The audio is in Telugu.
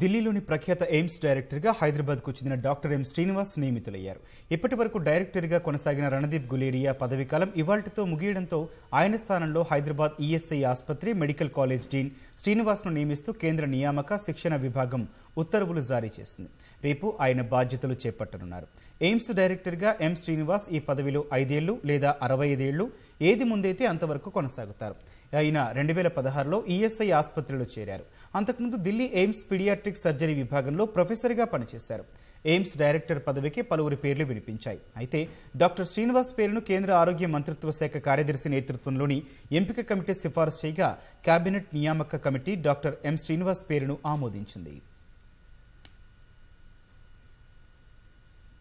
ఢిల్లీలోని ప్రఖ్యాత ఎయిమ్స్ డైరెక్టర్గా హైదరాబాద్కు చెందిన డాక్టర్ ఎం శ్రీనివాస్ నియమితులయ్యారు ఇప్పటి వరకు డైరెక్టర్గా కొనసాగిన రణదీప్ గులేరియా పదవీకాలం ఇవాళ్టితో ముగియడంతో ఆయన స్థానంలో హైదరాబాద్ ఈఎస్ఐ ఆసుపత్రి మెడికల్ కాలేజ్ డీన్ శ్రీనివాస్ను నియమిస్తూ కేంద్ర నియామక శిక్షణ విభాగం ఉత్తర్వులు జారీ చేసింది రేపు ఆయన బాధ్యతలు చేపట్టనున్నారు ఎయిమ్స్ డైరెక్టర్గా ఎం శ్రీనివాస్ ఈ పదవిలో ఐదేళ్లు లేదా అరవై ఐదేళ్లు ఏది ముందైతే అంతవరకు కొనసాగుతారు ఆయన రెండు వేల పదహారులో ఈఎస్ఐ ఆసుపత్రిలో చేరారు అంతకుముందు ఢిల్లీ ఎయిమ్స్ పీడియాట్రిక్ సర్జరీ విభాగంలో ప్రొఫెసర్గా పనిచేశారు ఎయిమ్స్ డైరెక్టర్ పదవికి పలువురి పేర్లు వినిపించాయి అయితే డాక్టర్ శ్రీనివాస్ పేరును కేంద్ర ఆరోగ్య మంత్రిత్వ శాఖ కార్యదర్శి నేతృత్వంలోని ఎంపిక కమిటీ సిఫార్సు చేయగా కేబినెట్ నియామక కమిటీ డాక్టర్ ఎం శ్రీనివాస్ పేరును ఆమోదించింది